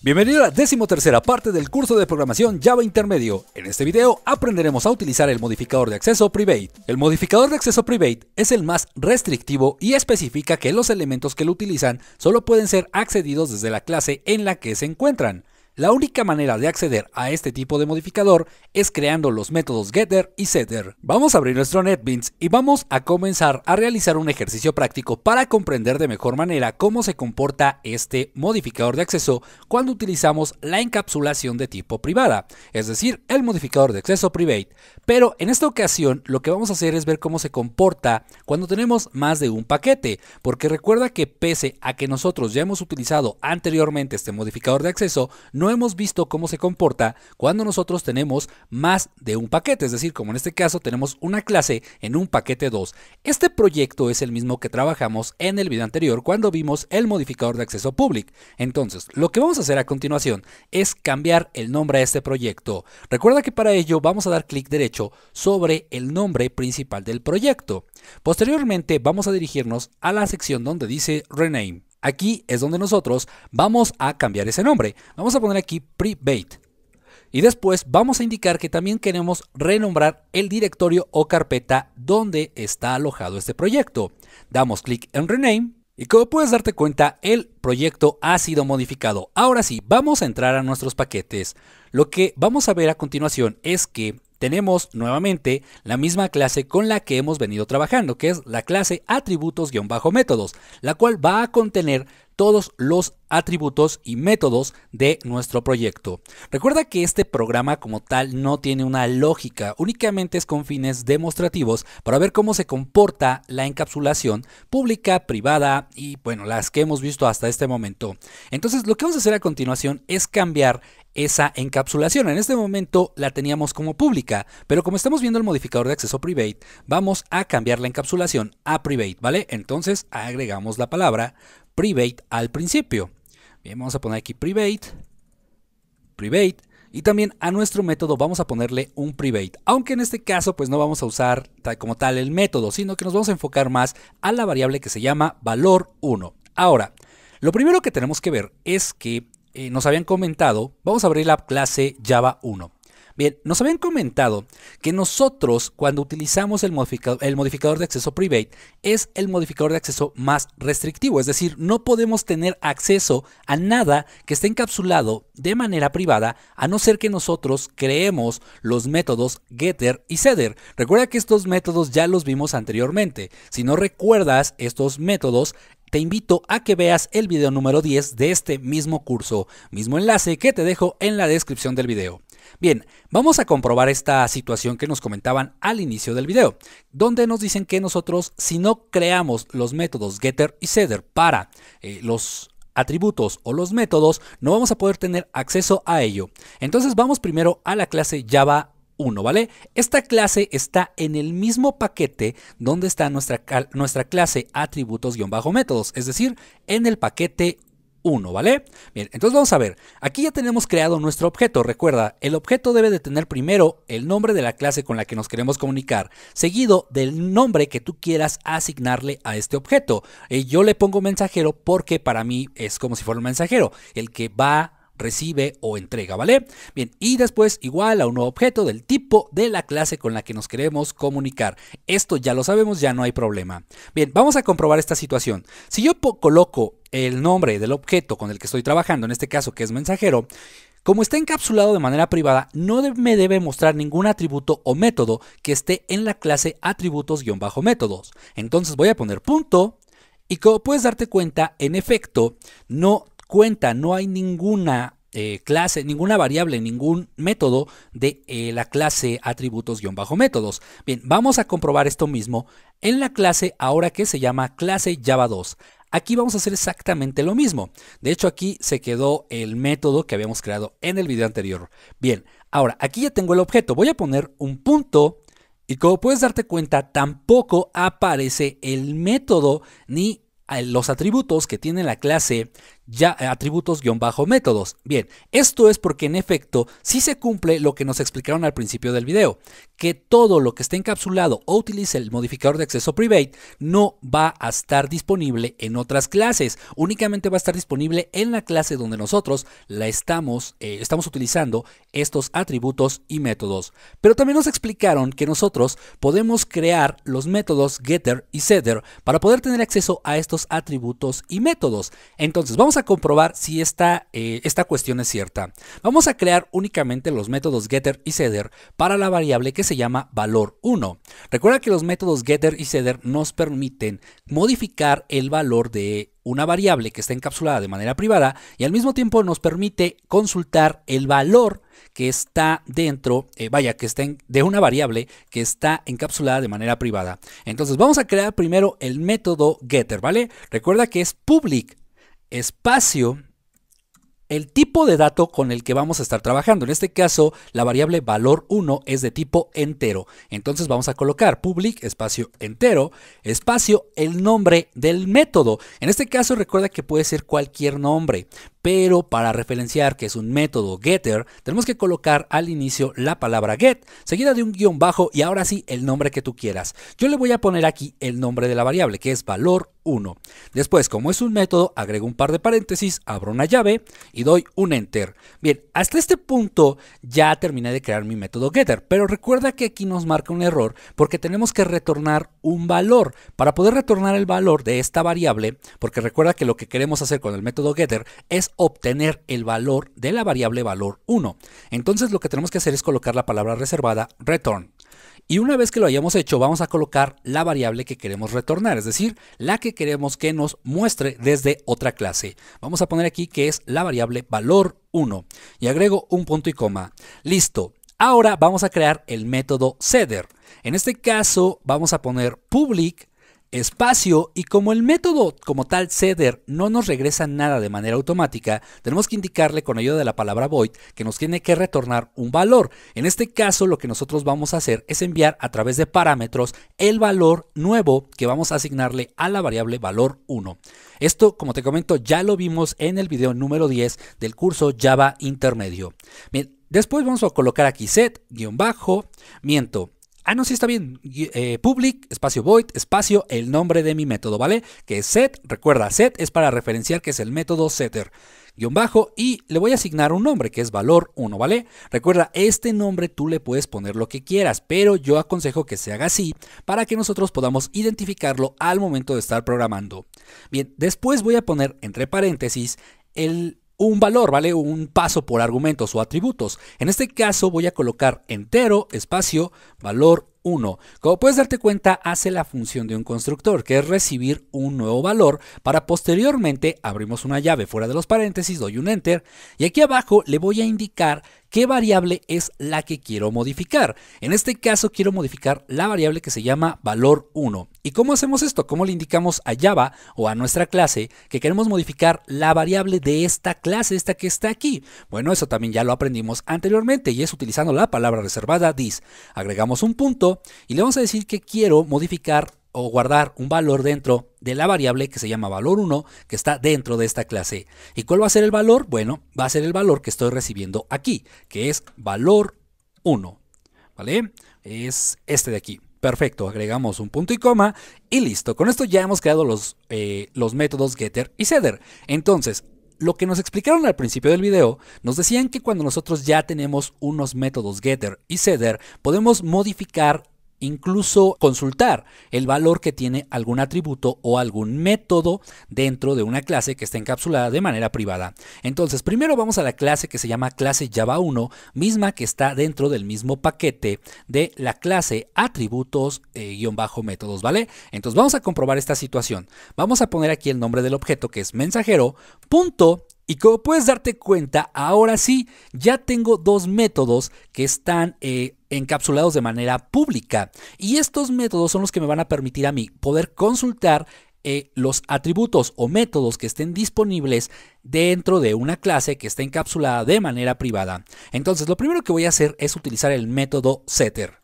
Bienvenido a la decimotercera parte del curso de programación Java Intermedio. En este video aprenderemos a utilizar el modificador de acceso private. El modificador de acceso private es el más restrictivo y especifica que los elementos que lo utilizan solo pueden ser accedidos desde la clase en la que se encuentran. La única manera de acceder a este tipo de modificador es creando los métodos getter y setter. Vamos a abrir nuestro NetBeans y vamos a comenzar a realizar un ejercicio práctico para comprender de mejor manera cómo se comporta este modificador de acceso cuando utilizamos la encapsulación de tipo privada, es decir, el modificador de acceso private. Pero en esta ocasión lo que vamos a hacer es ver cómo se comporta cuando tenemos más de un paquete, porque recuerda que pese a que nosotros ya hemos utilizado anteriormente este modificador de acceso, no hemos visto cómo se comporta cuando nosotros tenemos más de un paquete, es decir, como en este caso tenemos una clase en un paquete 2. Este proyecto es el mismo que trabajamos en el video anterior cuando vimos el modificador de acceso public. Entonces, lo que vamos a hacer a continuación es cambiar el nombre a este proyecto. Recuerda que para ello vamos a dar clic derecho sobre el nombre principal del proyecto. Posteriormente vamos a dirigirnos a la sección donde dice Rename. Aquí es donde nosotros vamos a cambiar ese nombre. Vamos a poner aquí Prebate. Y después vamos a indicar que también queremos renombrar el directorio o carpeta donde está alojado este proyecto. Damos clic en Rename y como puedes darte cuenta, el proyecto ha sido modificado. Ahora sí, vamos a entrar a nuestros paquetes. Lo que vamos a ver a continuación es que tenemos nuevamente la misma clase con la que hemos venido trabajando, que es la clase atributos-métodos, la cual va a contener todos los atributos y métodos de nuestro proyecto. Recuerda que este programa como tal no tiene una lógica, únicamente es con fines demostrativos para ver cómo se comporta la encapsulación pública, privada y bueno, las que hemos visto hasta este momento. Entonces lo que vamos a hacer a continuación es cambiar esa encapsulación. En este momento la teníamos como pública, pero como estamos viendo el modificador de acceso private, vamos a cambiar la encapsulación a private, ¿vale? Entonces agregamos la palabra private al principio. Bien, vamos a poner aquí private, private, y también a nuestro método vamos a ponerle un private, aunque en este caso pues no vamos a usar como tal el método, sino que nos vamos a enfocar más a la variable que se llama valor 1. Ahora, lo primero que tenemos que ver es que eh, nos habían comentado, vamos a abrir la clase Java 1. Bien, nos habían comentado que nosotros cuando utilizamos el, modificador, el modificador de acceso private es el modificador de acceso más restrictivo, es decir, no podemos tener acceso a nada que esté encapsulado de manera privada a no ser que nosotros creemos los métodos getter y setter. Recuerda que estos métodos ya los vimos anteriormente. Si no recuerdas estos métodos, te invito a que veas el video número 10 de este mismo curso, mismo enlace que te dejo en la descripción del video. Bien, vamos a comprobar esta situación que nos comentaban al inicio del video, donde nos dicen que nosotros si no creamos los métodos getter y setter para eh, los atributos o los métodos, no vamos a poder tener acceso a ello. Entonces vamos primero a la clase Java 1, ¿vale? Esta clase está en el mismo paquete donde está nuestra, nuestra clase atributos-métodos, es decir, en el paquete 1, ¿vale? Bien, entonces vamos a ver. Aquí ya tenemos creado nuestro objeto. Recuerda, el objeto debe de tener primero el nombre de la clase con la que nos queremos comunicar, seguido del nombre que tú quieras asignarle a este objeto. Eh, yo le pongo mensajero porque para mí es como si fuera un mensajero, el que va recibe o entrega, ¿vale? Bien, y después igual a un nuevo objeto del tipo de la clase con la que nos queremos comunicar. Esto ya lo sabemos, ya no hay problema. Bien, vamos a comprobar esta situación. Si yo coloco el nombre del objeto con el que estoy trabajando, en este caso que es mensajero, como está encapsulado de manera privada, no me debe mostrar ningún atributo o método que esté en la clase atributos-métodos. Entonces voy a poner punto y como puedes darte cuenta, en efecto, no cuenta, no hay ninguna eh, clase, ninguna variable, ningún método de eh, la clase atributos-métodos. Bien, vamos a comprobar esto mismo en la clase ahora que se llama clase Java 2. Aquí vamos a hacer exactamente lo mismo. De hecho, aquí se quedó el método que habíamos creado en el video anterior. Bien, ahora aquí ya tengo el objeto. Voy a poner un punto y como puedes darte cuenta, tampoco aparece el método ni eh, los atributos que tiene la clase ya eh, atributos-métodos. Bien, esto es porque en efecto sí se cumple lo que nos explicaron al principio del video, que todo lo que esté encapsulado o utilice el modificador de acceso private no va a estar disponible en otras clases, únicamente va a estar disponible en la clase donde nosotros la estamos, eh, estamos utilizando estos atributos y métodos. Pero también nos explicaron que nosotros podemos crear los métodos getter y setter para poder tener acceso a estos atributos y métodos. Entonces vamos a a comprobar si esta, eh, esta cuestión es cierta. Vamos a crear únicamente los métodos getter y setter para la variable que se llama valor 1. Recuerda que los métodos getter y setter nos permiten modificar el valor de una variable que está encapsulada de manera privada y al mismo tiempo nos permite consultar el valor que está dentro, eh, vaya, que está de una variable que está encapsulada de manera privada. Entonces vamos a crear primero el método getter, ¿vale? Recuerda que es public espacio, el tipo de dato con el que vamos a estar trabajando. En este caso, la variable valor 1 es de tipo entero. Entonces vamos a colocar public espacio entero, espacio el nombre del método. En este caso, recuerda que puede ser cualquier nombre, pero para referenciar que es un método getter, tenemos que colocar al inicio la palabra get, seguida de un guión bajo y ahora sí el nombre que tú quieras. Yo le voy a poner aquí el nombre de la variable, que es valor Después, como es un método, agrego un par de paréntesis, abro una llave y doy un enter. Bien, hasta este punto ya terminé de crear mi método getter, pero recuerda que aquí nos marca un error porque tenemos que retornar un valor. Para poder retornar el valor de esta variable, porque recuerda que lo que queremos hacer con el método getter es obtener el valor de la variable valor 1. Entonces lo que tenemos que hacer es colocar la palabra reservada return. Y una vez que lo hayamos hecho, vamos a colocar la variable que queremos retornar, es decir, la que queremos que nos muestre desde otra clase. Vamos a poner aquí que es la variable valor 1 y agrego un punto y coma. Listo. Ahora vamos a crear el método setter. En este caso vamos a poner public espacio y como el método como tal ceder no nos regresa nada de manera automática, tenemos que indicarle con ayuda de la palabra void que nos tiene que retornar un valor. En este caso lo que nosotros vamos a hacer es enviar a través de parámetros el valor nuevo que vamos a asignarle a la variable valor 1. Esto, como te comento, ya lo vimos en el video número 10 del curso Java Intermedio. Bien, después vamos a colocar aquí set-miento bajo Ah, no, sí está bien. Eh, public, espacio void, espacio, el nombre de mi método, ¿vale? Que es set, recuerda, set es para referenciar que es el método setter, guión bajo, y le voy a asignar un nombre que es valor 1, ¿vale? Recuerda, este nombre tú le puedes poner lo que quieras, pero yo aconsejo que se haga así para que nosotros podamos identificarlo al momento de estar programando. Bien, después voy a poner entre paréntesis el un valor, ¿vale? Un paso por argumentos o atributos. En este caso voy a colocar entero, espacio, valor 1. Como puedes darte cuenta, hace la función de un constructor, que es recibir un nuevo valor, para posteriormente abrimos una llave fuera de los paréntesis, doy un enter, y aquí abajo le voy a indicar qué variable es la que quiero modificar. En este caso quiero modificar la variable que se llama valor 1. ¿Y cómo hacemos esto? ¿Cómo le indicamos a Java o a nuestra clase que queremos modificar la variable de esta clase, esta que está aquí? Bueno, eso también ya lo aprendimos anteriormente y es utilizando la palabra reservada this. Agregamos un punto y le vamos a decir que quiero modificar o guardar un valor dentro de la variable que se llama valor 1, que está dentro de esta clase. ¿Y cuál va a ser el valor? Bueno, va a ser el valor que estoy recibiendo aquí, que es valor 1. ¿Vale? Es este de aquí. Perfecto, agregamos un punto y coma y listo. Con esto ya hemos creado los, eh, los métodos getter y setter. Entonces, lo que nos explicaron al principio del video, nos decían que cuando nosotros ya tenemos unos métodos getter y setter, podemos modificar incluso consultar el valor que tiene algún atributo o algún método dentro de una clase que está encapsulada de manera privada. Entonces, primero vamos a la clase que se llama clase Java 1, misma que está dentro del mismo paquete de la clase atributos-métodos, eh, ¿vale? Entonces, vamos a comprobar esta situación. Vamos a poner aquí el nombre del objeto que es mensajero. Punto y como puedes darte cuenta, ahora sí, ya tengo dos métodos que están eh, encapsulados de manera pública. Y estos métodos son los que me van a permitir a mí poder consultar eh, los atributos o métodos que estén disponibles dentro de una clase que está encapsulada de manera privada. Entonces, lo primero que voy a hacer es utilizar el método setter.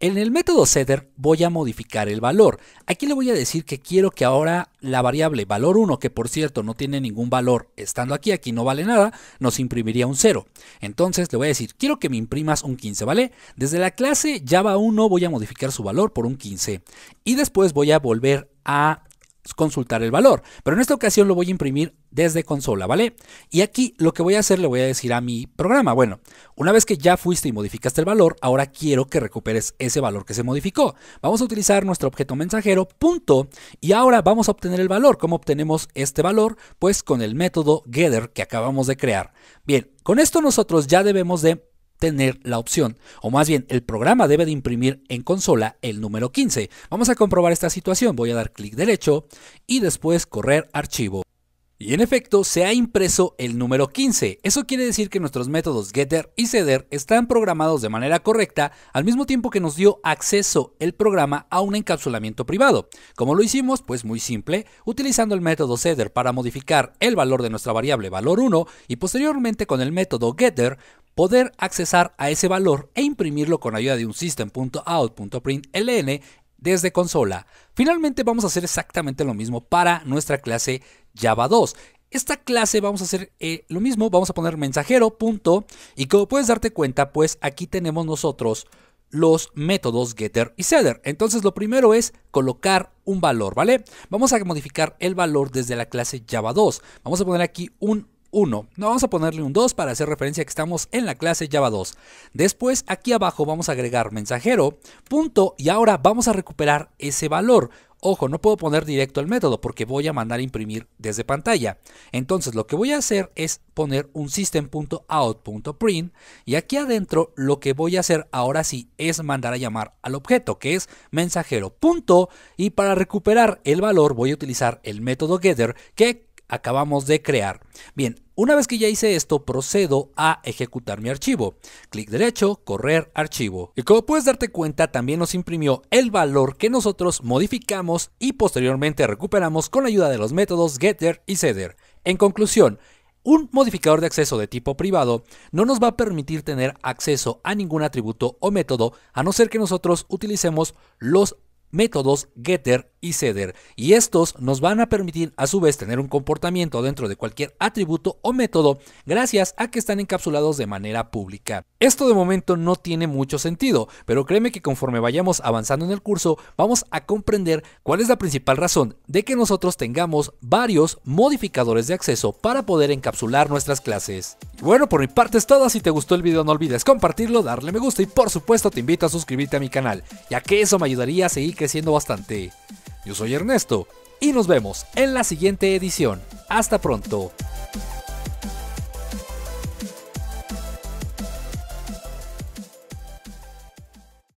En el método setter voy a modificar el valor. Aquí le voy a decir que quiero que ahora la variable valor 1, que por cierto no tiene ningún valor estando aquí, aquí no vale nada, nos imprimiría un 0. Entonces le voy a decir, quiero que me imprimas un 15, ¿vale? Desde la clase Java 1 voy a modificar su valor por un 15. Y después voy a volver a consultar el valor. Pero en esta ocasión lo voy a imprimir desde consola, ¿vale? Y aquí lo que voy a hacer le voy a decir a mi programa, bueno, una vez que ya fuiste y modificaste el valor, ahora quiero que recuperes ese valor que se modificó. Vamos a utilizar nuestro objeto mensajero, punto, y ahora vamos a obtener el valor. ¿Cómo obtenemos este valor? Pues con el método getter que acabamos de crear. Bien, con esto nosotros ya debemos de tener la opción, o más bien el programa debe de imprimir en consola el número 15. Vamos a comprobar esta situación, voy a dar clic derecho y después correr archivo. Y en efecto, se ha impreso el número 15. Eso quiere decir que nuestros métodos getter y setter están programados de manera correcta al mismo tiempo que nos dio acceso el programa a un encapsulamiento privado. como lo hicimos? Pues muy simple, utilizando el método setter para modificar el valor de nuestra variable valor 1 y posteriormente con el método getter poder accesar a ese valor e imprimirlo con ayuda de un system.out.println desde consola. Finalmente vamos a hacer exactamente lo mismo para nuestra clase Java 2. Esta clase vamos a hacer eh, lo mismo, vamos a poner mensajero, y como puedes darte cuenta, pues aquí tenemos nosotros los métodos getter y setter. Entonces lo primero es colocar un valor, ¿vale? Vamos a modificar el valor desde la clase Java 2. Vamos a poner aquí un 1. No, vamos a ponerle un 2 para hacer referencia que estamos en la clase Java 2. Después aquí abajo vamos a agregar mensajero, punto, y ahora vamos a recuperar ese valor. Ojo, no puedo poner directo el método porque voy a mandar a imprimir desde pantalla. Entonces lo que voy a hacer es poner un system.out.print y aquí adentro lo que voy a hacer ahora sí es mandar a llamar al objeto que es mensajero. Punto, y para recuperar el valor voy a utilizar el método getter que acabamos de crear. Bien, una vez que ya hice esto, procedo a ejecutar mi archivo. Clic derecho, correr archivo. Y como puedes darte cuenta, también nos imprimió el valor que nosotros modificamos y posteriormente recuperamos con la ayuda de los métodos getter y setter. En conclusión, un modificador de acceso de tipo privado no nos va a permitir tener acceso a ningún atributo o método a no ser que nosotros utilicemos los métodos getter y ceder, y estos nos van a permitir a su vez tener un comportamiento dentro de cualquier atributo o método gracias a que están encapsulados de manera pública. Esto de momento no tiene mucho sentido, pero créeme que conforme vayamos avanzando en el curso vamos a comprender cuál es la principal razón de que nosotros tengamos varios modificadores de acceso para poder encapsular nuestras clases. bueno, por mi parte es todo, si te gustó el video no olvides compartirlo, darle me gusta y por supuesto te invito a suscribirte a mi canal, ya que eso me ayudaría a seguir creciendo bastante. Yo soy Ernesto y nos vemos en la siguiente edición. Hasta pronto.